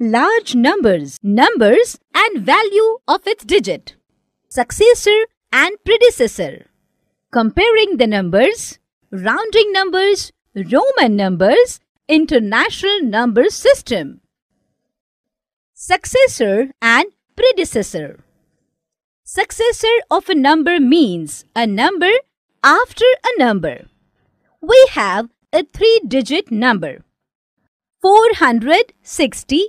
large numbers, numbers and value of its digit, successor and predecessor. Comparing the numbers, rounding numbers, Roman numbers, international number system. Successor and predecessor. Successor of a number means a number after a number. We have a three-digit number 460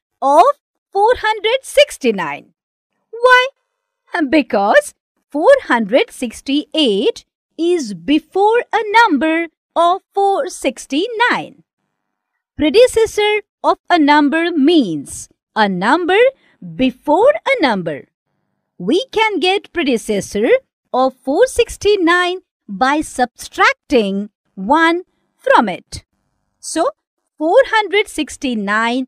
of 469. Why? Because 468 is before a number of 469. Predecessor of a number means a number before a number. We can get predecessor of 469 by subtracting 1 from it. So, 469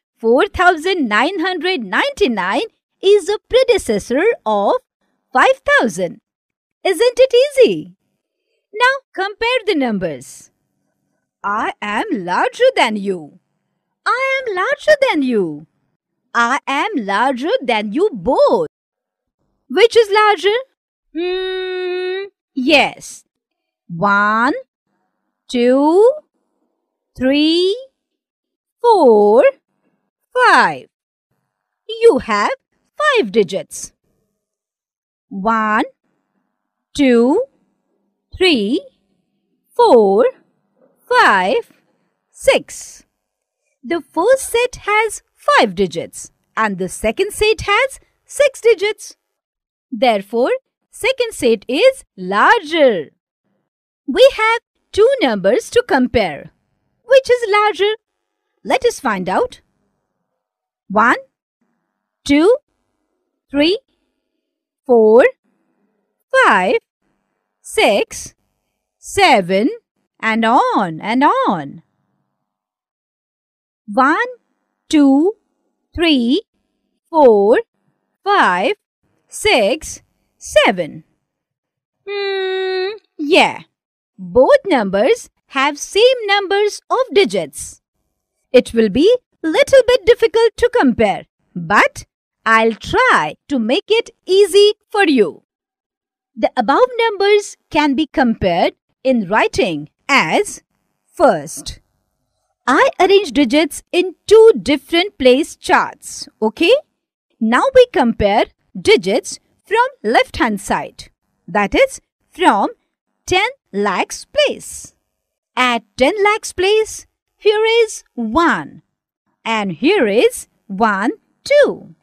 4999 is a predecessor of 5000. Isn't it easy? Now compare the numbers. I am larger than you. I am larger than you. I am larger than you both. Which is larger? Hmm, yes. One, two, three, four, 5. You have 5 digits. One, two, three, four, five, six. The first set has 5 digits and the second set has 6 digits. Therefore, second set is larger. We have two numbers to compare. Which is larger? Let us find out. One, two, three, four, five, six, seven, and on and on. One, two, three, four, five, six, seven. Hmm, yeah. Both numbers have same numbers of digits. It will be little bit difficult to compare, but I'll try to make it easy for you. The above numbers can be compared in writing as first. I arrange digits in two different place charts, okay? Now we compare digits from left hand side, that is from 10 lakhs place. At 10 lakhs place, here is 1 and here is 1, 2.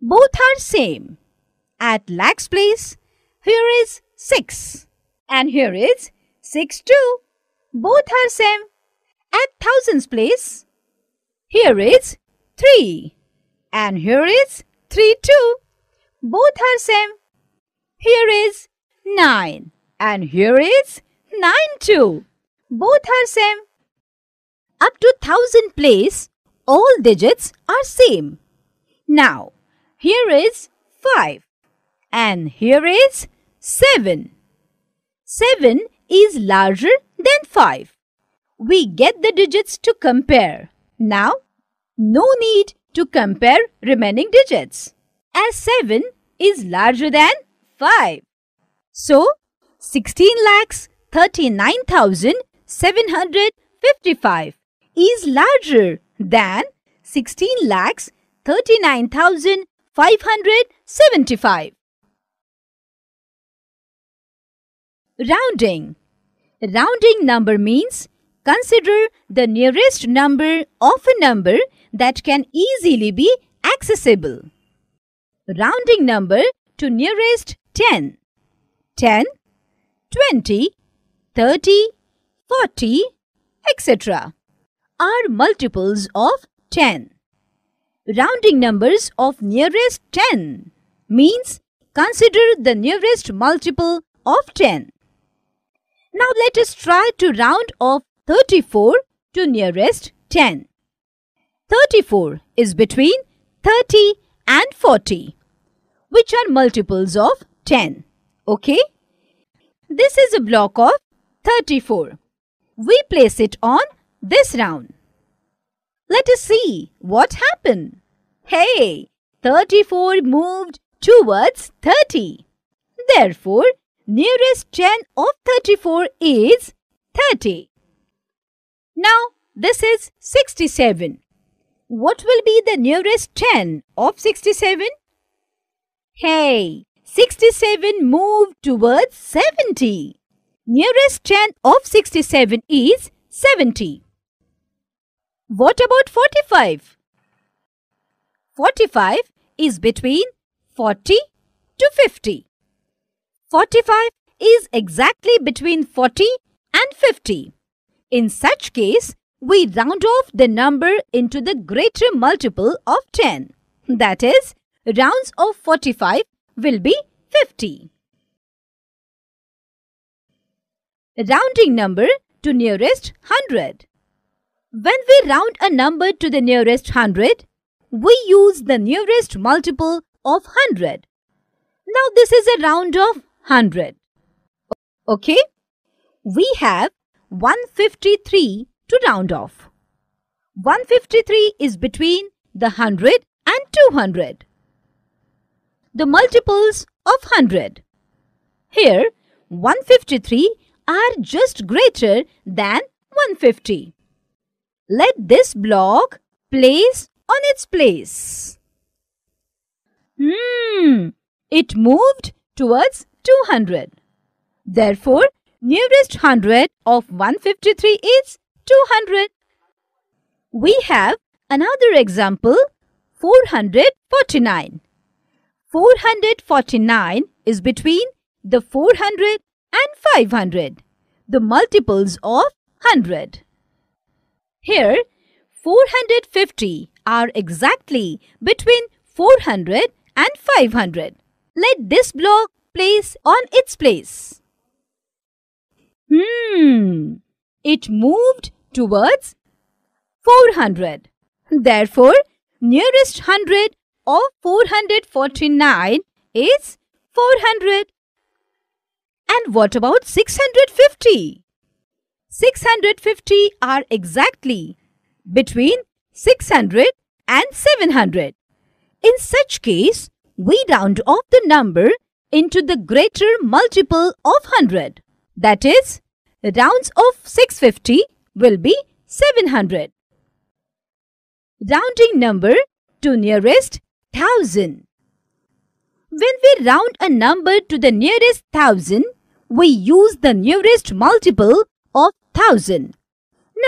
Both are same. At lakhs place, here is 6 and here is 6, 2. Both are same. At thousands place, here is 3 and here is 3, 2. Both are same. Here is 9 and here is 9, 2. Both are same up to 1000 place, all digits are same. Now, here is 5 and here is 7. 7 is larger than 5. We get the digits to compare. Now, no need to compare remaining digits as 7 is larger than 5. So, 16 lakhs 39,755 is larger than 16 lakhs 39,575. Rounding Rounding number means consider the nearest number of a number that can easily be accessible. Rounding number to nearest 10. 10, 20, 30, 40, etc are multiples of 10. Rounding numbers of nearest 10 means consider the nearest multiple of 10. Now let us try to round off 34 to nearest 10. 34 is between 30 and 40 which are multiples of 10. Okay? This is a block of 34. We place it on this round. Let us see what happened. Hey, 34 moved towards 30. Therefore, nearest 10 of 34 is 30. Now, this is 67. What will be the nearest 10 of 67? Hey, 67 moved towards 70. Nearest 10 of 67 is 70. What about 45? 45 is between 40 to 50. 45 is exactly between 40 and 50. In such case, we round off the number into the greater multiple of 10. That is, rounds of 45 will be 50. Rounding number to nearest 100. When we round a number to the nearest hundred, we use the nearest multiple of hundred. Now this is a round of hundred. Okay? We have 153 to round off. 153 is between the 100 and 200. The multiples of 100. Here, 153 are just greater than 150. Let this block place on its place. Hmm, it moved towards 200. Therefore, nearest 100 of 153 is 200. We have another example 449. 449 is between the 400 and 500, the multiples of 100. Here, 450 are exactly between 400 and 500. Let this block place on its place. Hmm, it moved towards 400. Therefore, nearest 100 or 449 is 400. And what about 650? 650 are exactly between 600 and 700. In such case, we round off the number into the greater multiple of 100. That is, the rounds of 650 will be 700. Rounding number to nearest thousand. When we round a number to the nearest thousand, we use the nearest multiple of thousand.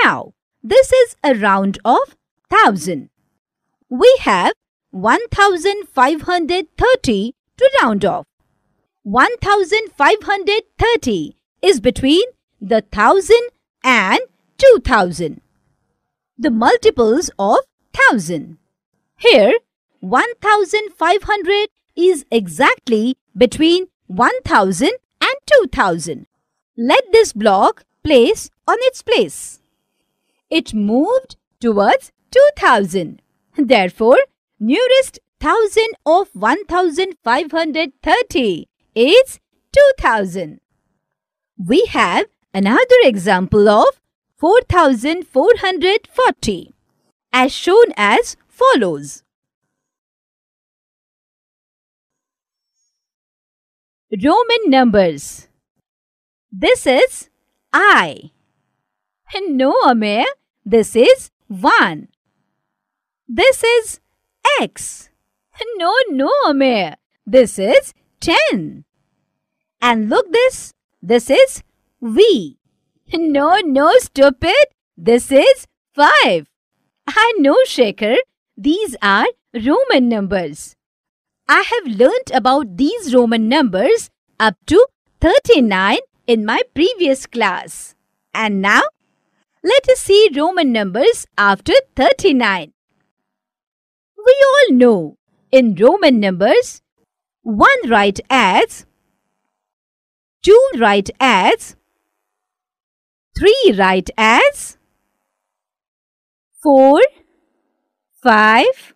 Now, this is a round of thousand. We have 1530 to round off. 1530 is between the thousand and two thousand. The multiples of thousand. Here, 1500 is exactly between 1000 and 2000. Let this block place on its place. It moved towards 2000. Therefore, nearest thousand of 1530 is 2000. We have another example of 4440 as shown as follows. Roman numbers. This is I. No, Amir, this is 1. This is X. No, no, Amir, this is 10. And look this, this is V. No, no, stupid, this is 5. I know, Shaker, these are Roman numbers. I have learnt about these Roman numbers up to 39 in my previous class. And now, let us see Roman numbers after 39. We all know in Roman numbers, one right as, two right as, three right as, four, five,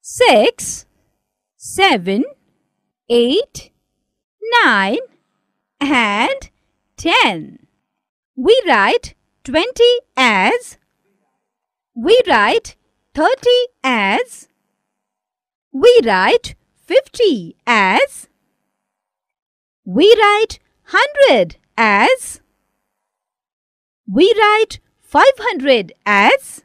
six, seven, eight, nine, and 10. We write 20 as, we write 30 as, we write 50 as, we write 100 as, we write 500 as,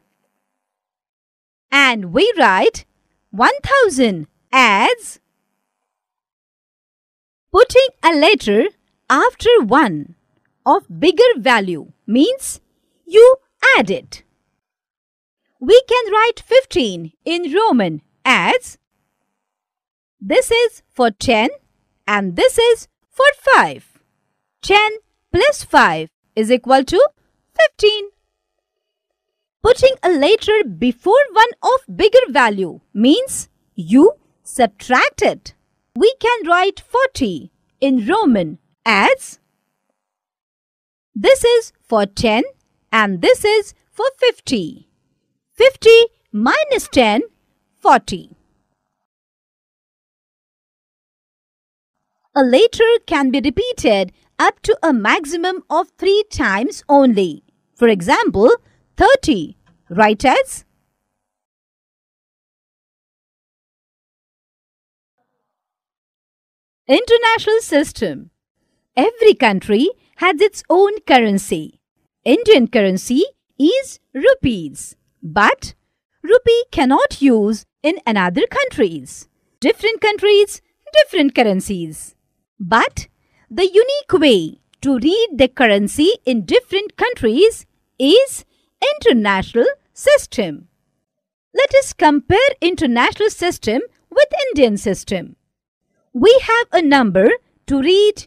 and we write 1000 as, putting a letter after 1 of bigger value means you add it. We can write 15 in Roman as this is for 10 and this is for 5. 10 plus 5 is equal to 15. Putting a letter before one of bigger value means you subtract it. We can write 40 in Roman as this is for 10 and this is for 50. 50 minus 10, 40. A letter can be repeated up to a maximum of 3 times only. For example, 30, Write as? International System Every country has its own currency. Indian currency is rupees, but rupee cannot use in another countries. Different countries, different currencies. But the unique way to read the currency in different countries is international system. Let us compare international system with Indian system. We have a number to read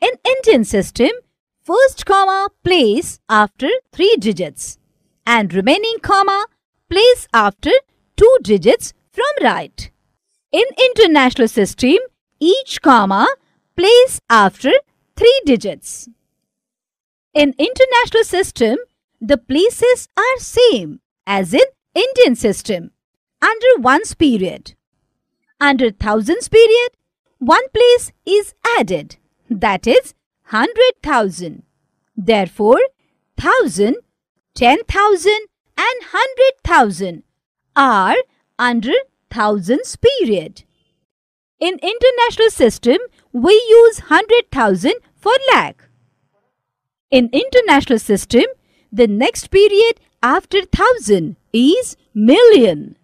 In Indian system, first comma place after three digits and remaining comma place after two digits from right. In international system, each comma place after three digits. In international system, the places are same as in Indian system under ones period. Under thousands period, one place is added that is 100,000. Therefore, 1,000, 10,000 and 100,000 are under thousands period. In international system, we use 100,000 for lakh. In international system, the next period after thousand is million.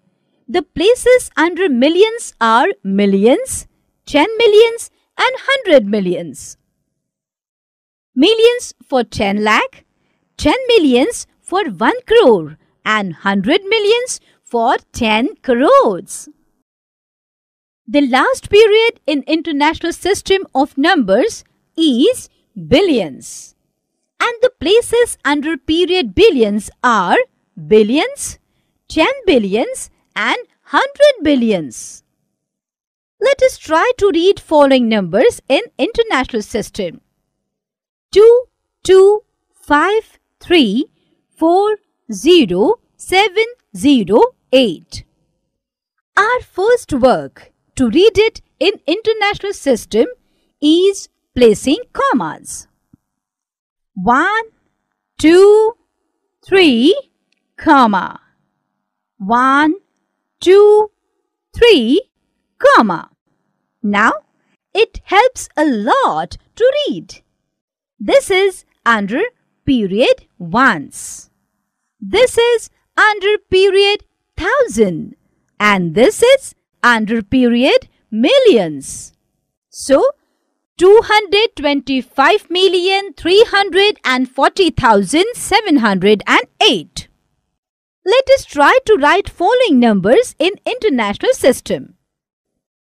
The places under millions are millions, ten millions and 100 millions. Millions for 10 lakh, 10 millions for 1 crore and 100 millions for 10 crores. The last period in international system of numbers is billions. And the places under period billions are billions, 10 billions and 100 billions. Let us try to read following numbers in international system. 2, 2, 5, 3, 4, 0, 7, 0, 8. Our first work to read it in international system is placing commas. 1, 2, 3, comma. 1, 2, 3, comma. Now, it helps a lot to read. This is under period ones. This is under period thousand. And this is under period millions. So, 225,340,708. Let us try to write following numbers in international system.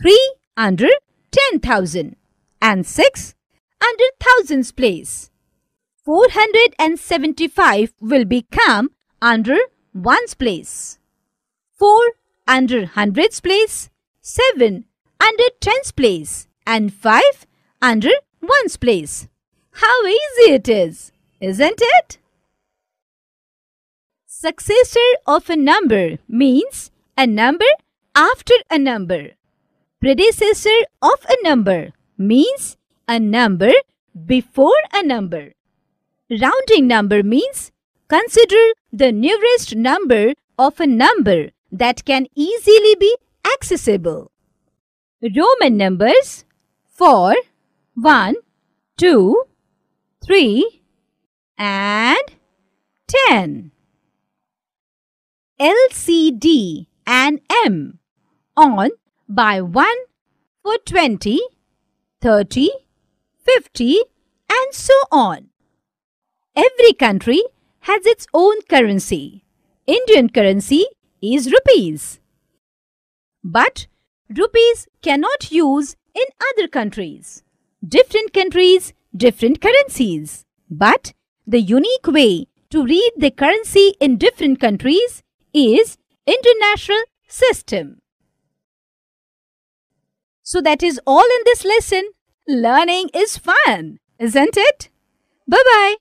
three under ten thousand and six under thousands place. 475 will become under ones place. 4 under hundreds place, 7 under tens place and 5 under ones place. How easy it is, isn't it? Successor of a number means a number after a number predecessor of a number means a number before a number. Rounding number means consider the nearest number of a number that can easily be accessible. Roman numbers 4, 1, 2, 3 and 10. LCD and M on by 1 for 20, 30, 50 and so on. Every country has its own currency. Indian currency is rupees. But rupees cannot use in other countries. Different countries, different currencies. But the unique way to read the currency in different countries is international system. So that is all in this lesson. Learning is fun, isn't it? Bye-bye.